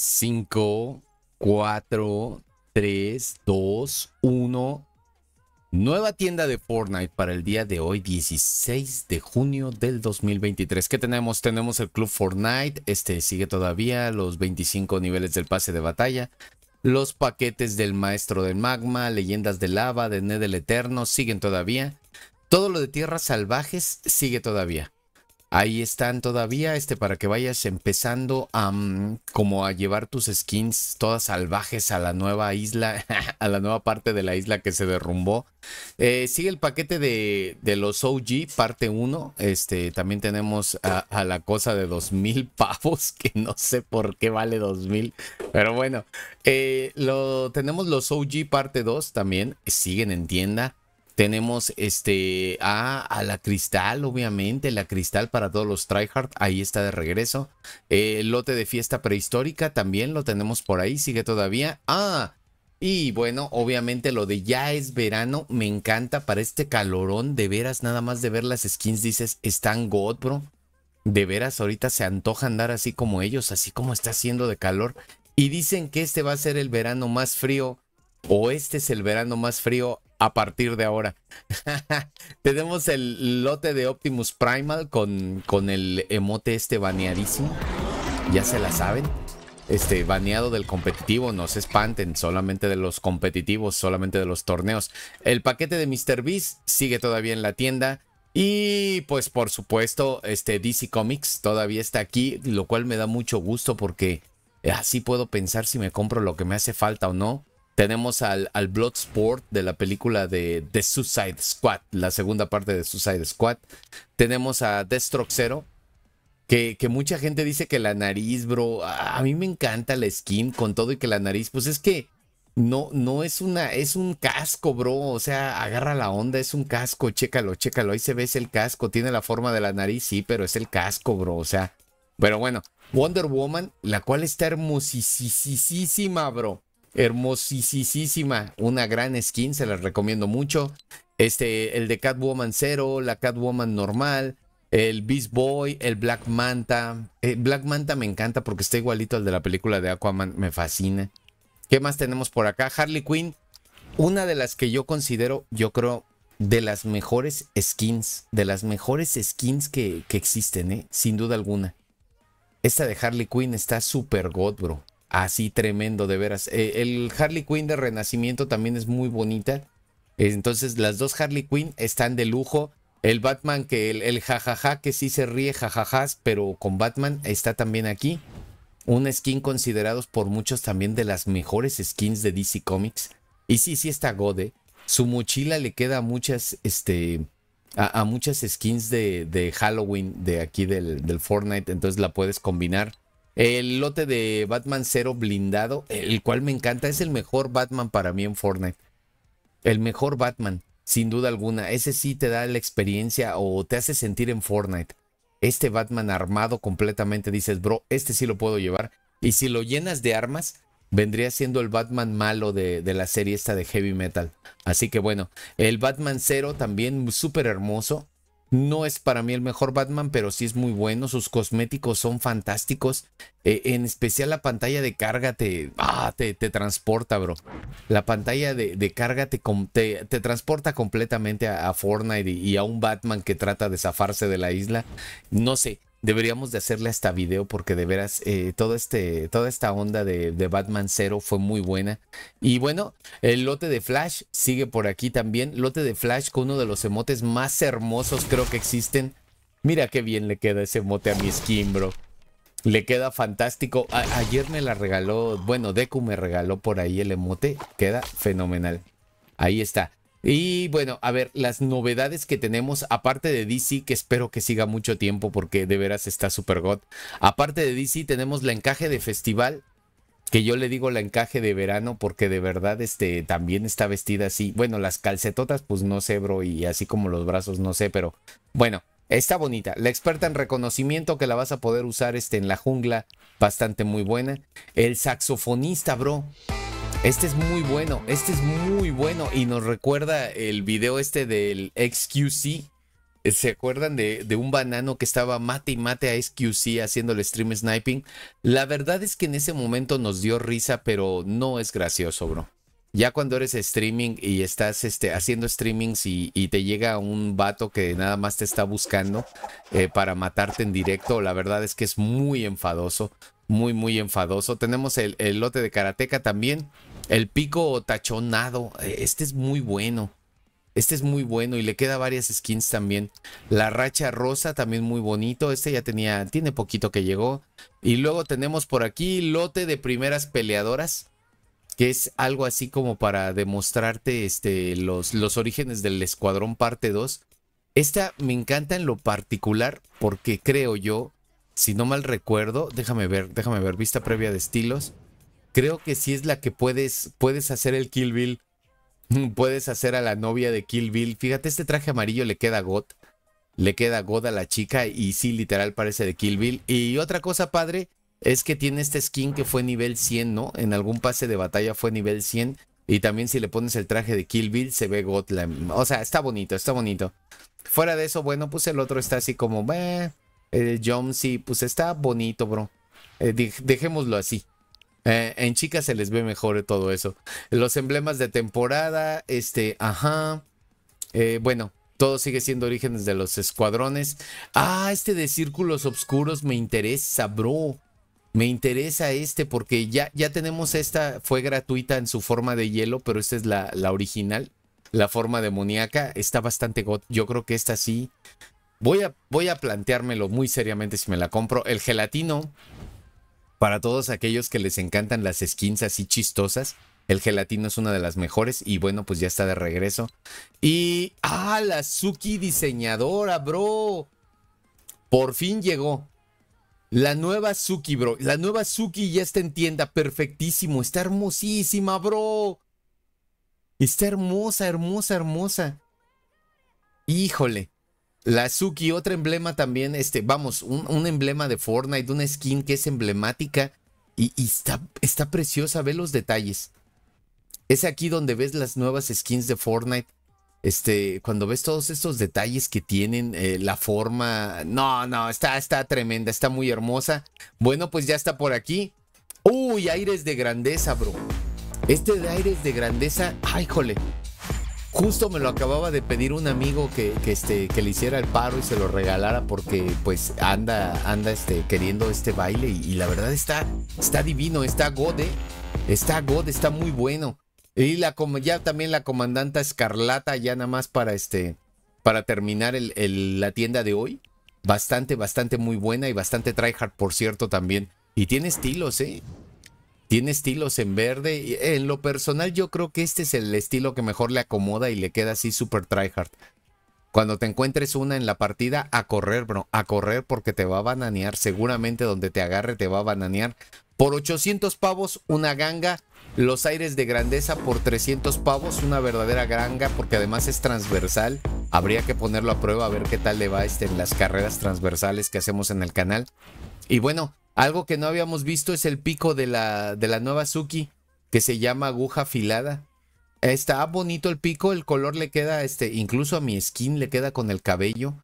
5, 4, 3, 2, 1. Nueva tienda de Fortnite para el día de hoy, 16 de junio del 2023. ¿Qué tenemos? Tenemos el Club Fortnite. Este sigue todavía los 25 niveles del pase de batalla. Los paquetes del Maestro del Magma, Leyendas de Lava, de Ned el Eterno, siguen todavía. Todo lo de Tierras Salvajes sigue todavía. Ahí están todavía, este, para que vayas empezando a como a llevar tus skins todas salvajes a la nueva isla, a la nueva parte de la isla que se derrumbó. Eh, sigue el paquete de, de, los OG, parte 1. Este, también tenemos a, la cosa de 2000 pavos, que no sé por qué vale 2000, pero bueno. Eh, lo, tenemos los OG parte 2 también, siguen en tienda. Tenemos este a, a la cristal, obviamente, la cristal para todos los tryhard, ahí está de regreso. El eh, lote de fiesta prehistórica también lo tenemos por ahí, sigue todavía. Ah, y bueno, obviamente lo de ya es verano, me encanta para este calorón, de veras, nada más de ver las skins dices, están god, bro. De veras, ahorita se antoja andar así como ellos, así como está haciendo de calor. Y dicen que este va a ser el verano más frío, o este es el verano más frío a partir de ahora. Tenemos el lote de Optimus Primal con, con el emote este baneadísimo. Ya se la saben. Este, baneado del competitivo, no se espanten, solamente de los competitivos, solamente de los torneos. El paquete de Mr. Beast sigue todavía en la tienda. Y pues por supuesto, este DC Comics todavía está aquí, lo cual me da mucho gusto porque así puedo pensar si me compro lo que me hace falta o no. Tenemos al, Bloodsport de la película de, The Suicide Squad, la segunda parte de Suicide Squad. Tenemos a Deathstroke Zero, que, que, mucha gente dice que la nariz, bro, a, mí me encanta la skin con todo y que la nariz, pues es que no, no es una, es un casco, bro, o sea, agarra la onda, es un casco, chécalo, chécalo, ahí se ve, es el casco, tiene la forma de la nariz, sí, pero es el casco, bro, o sea, pero bueno, Wonder Woman, la cual está hermosísima, bro hermosísima, una gran skin, se las recomiendo mucho. Este, el de Catwoman 0, la Catwoman normal, el Beast Boy, el Black Manta. Eh, Black Manta me encanta porque está igualito al de la película de Aquaman, me fascina. ¿Qué más tenemos por acá? Harley Quinn, una de las que yo considero, yo creo, de las mejores skins, de las mejores skins que, existen, ¿eh? sin duda alguna. Esta de Harley Quinn está super god, bro así tremendo, de veras. Eh, el Harley Quinn de Renacimiento también es muy bonita. Entonces, las dos Harley Quinn están de lujo. El Batman, que el, jajaja, que sí se ríe jajajas, pero con Batman está también aquí. Un skin considerados por muchos también de las mejores skins de DC Comics. Y sí, sí está Gode. Su mochila le queda a muchas, este, a, muchas skins de, Halloween de aquí del, del Fortnite. Entonces la puedes combinar. El lote de Batman Cero blindado, el cual me encanta, es el mejor Batman para mí en Fortnite. El mejor Batman, sin duda alguna. Ese sí te da la experiencia o te hace sentir en Fortnite. Este Batman armado completamente, dices, bro, este sí lo puedo llevar. Y si lo llenas de armas, vendría siendo el Batman malo de, de, la serie esta de Heavy Metal. Así que bueno, el Batman cero también súper hermoso. No es para mí el mejor Batman, pero sí es muy bueno. Sus cosméticos son fantásticos. Eh, en especial la pantalla de carga te, ah, te, transporta, bro. La pantalla de, carga te, te, transporta completamente a, a Fortnite y, a un Batman que trata de zafarse de la isla. No sé, deberíamos de hacerle hasta video porque de veras eh, este, toda esta onda de, Batman 0 fue muy buena. Y bueno, el lote de Flash sigue por aquí también. Lote de Flash con uno de los emotes más hermosos creo que existen. Mira qué bien le queda ese emote a mi skin, bro. Le queda fantástico. ayer me la regaló, bueno, Deku me regaló por ahí el emote. Queda fenomenal. Ahí está. Y bueno, a ver, las novedades que tenemos, aparte de DC, que espero que siga mucho tiempo porque de veras está super god. Aparte de DC, tenemos la encaje de festival, que yo le digo la encaje de verano porque de verdad este, también está vestida así. Bueno, las calcetotas, pues no sé, bro, y así como los brazos, no sé, pero bueno, Está bonita. La experta en reconocimiento que la vas a poder usar este, en la jungla. Bastante muy buena. El saxofonista, bro. Este es muy bueno, este es muy bueno y nos recuerda el video este del XQC. Eh, ¿Se acuerdan de, un banano que estaba mate y mate a XQC haciendo el stream sniping? La verdad es que en ese momento nos dio risa, pero no es gracioso, bro. Ya cuando eres streaming y estás este, haciendo streamings y, te llega un vato que nada más te está buscando eh, para matarte en directo, la verdad es que es muy enfadoso, muy, muy enfadoso. Tenemos el, el lote de Karateka también. El pico tachonado. Eh, este es muy bueno. Este es muy bueno y le queda varias skins también. La racha rosa también muy bonito. Este ya tenía, tiene poquito que llegó. Y luego tenemos por aquí lote de primeras peleadoras. Que es algo así como para demostrarte este, los, los orígenes del escuadrón parte 2. Esta me encanta en lo particular porque creo yo, si no mal recuerdo, déjame ver, déjame ver, vista previa de estilos creo que si es la que puedes, puedes hacer el Kill Bill. Puedes hacer a la novia de Kill Bill. Fíjate, este traje amarillo le queda God Le queda God a la chica y sí, literal parece de Kill Bill. Y otra cosa, padre, es que tiene este skin que fue nivel 100, ¿no? En algún pase de batalla fue nivel 100. Y también si le pones el traje de Kill Bill se ve God. o sea, está bonito, está bonito. Fuera de eso, bueno, pues el otro está así como... Bah. El Jomsi pues está bonito, bro. Eh, dejémoslo así. Eh, en chicas se les ve mejor todo eso. Los emblemas de temporada, este, ajá. Eh, bueno, todo sigue siendo orígenes de los escuadrones. Ah, este de círculos oscuros me interesa, bro. Me interesa este porque ya, ya tenemos esta, fue gratuita en su forma de hielo, pero esta es la, la original, la forma demoníaca. Está bastante got. Yo creo que esta sí. Voy a, voy a planteármelo muy seriamente si me la compro. El gelatino, para todos aquellos que les encantan las skins así chistosas, el gelatino es una de las mejores y bueno, pues ya está de regreso. Y... ¡Ah! La Suki diseñadora, bro. Por fin llegó. La nueva Suki, bro. La nueva Suki ya está en tienda. Perfectísimo. Está hermosísima, bro. Está hermosa, hermosa, hermosa. Híjole. La Suki, otro emblema también, este, vamos, un, emblema de Fortnite, una skin que es emblemática y, está, está preciosa, ve los detalles. Es aquí donde ves las nuevas skins de Fortnite. Este, cuando ves todos estos detalles que tienen, eh, la forma. No, no, está, está tremenda, está muy hermosa. Bueno, pues ya está por aquí. Uy, aires de grandeza, bro. Este de aires de grandeza, ay, jole. Justo me lo acababa de pedir un amigo que, este, que le hiciera el paro y se lo regalara porque pues anda, anda este, queriendo este baile y, la verdad está, está divino, está gode, está God, está muy bueno. Y la, ya también la comandanta Escarlata, ya nada más para, este, para terminar la tienda de hoy. Bastante, bastante muy buena y bastante tryhard, por cierto, también. Y tiene estilos, ¿eh? tiene estilos en verde. En lo personal, yo creo que este es el estilo que mejor le acomoda y le queda así súper tryhard. Cuando te encuentres una en la partida, a correr, bro, a correr porque te va a bananear. Seguramente donde te agarre te va a bananear. Por 800 pavos, una ganga. Los aires de grandeza por 300 pavos, una verdadera ganga porque además es transversal. Habría que ponerlo a prueba a ver qué tal le va este en las carreras transversales que hacemos en el canal. Y bueno, algo que no habíamos visto es el pico de la, de la nueva Suki, que se llama aguja afilada. Está bonito el pico, el color le queda, este, incluso a mi skin le queda con el cabello.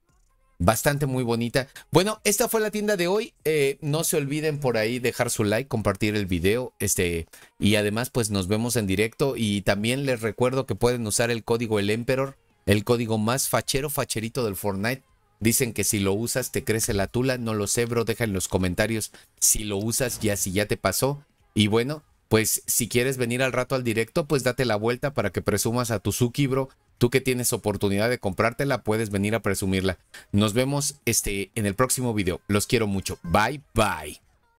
Bastante muy bonita. Bueno, esta fue la tienda de hoy. Eh, no se olviden por ahí dejar su like, compartir el video. Este, y además, pues nos vemos en directo. Y también les recuerdo que pueden usar el código El Emperor, el código más fachero, facherito del Fortnite Dicen que si lo usas te crece la tula, no lo sé, bro, deja en los comentarios si lo usas ya si ya te pasó. Y bueno, pues si quieres venir al rato al directo, pues date la vuelta para que presumas a tu Suki, bro. Tú que tienes oportunidad de comprártela, puedes venir a presumirla. Nos vemos este, en el próximo video. Los quiero mucho. Bye, bye.